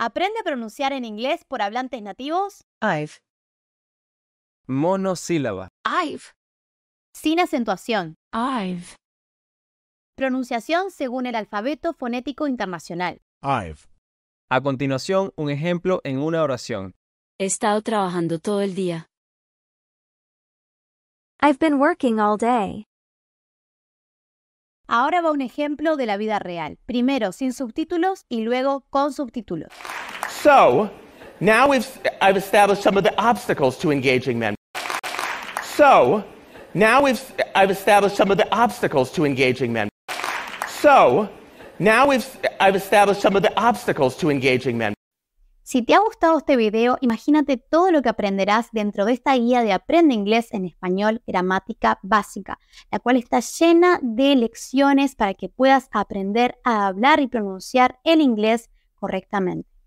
Aprende a pronunciar en inglés por hablantes nativos. I've. Monosílaba. I've. Sin acentuación. I've. Pronunciación según el alfabeto fonético internacional. I've. A continuación, un ejemplo en una oración. He estado trabajando todo el día. I've been working all day. Ahora va un ejemplo de la vida real. Primero sin subtítulos y luego con subtítulos. So, now we've, I've established some of the obstacles to engaging men. So, now we've, I've established some of the obstacles to engaging men. So, now we've, I've established some of the obstacles to engaging men. Si te ha gustado este video, imagínate todo lo que aprenderás dentro de esta guía de Aprende Inglés en Español Gramática Básica, la cual está llena de lecciones para que puedas aprender a hablar y pronunciar el inglés correctamente.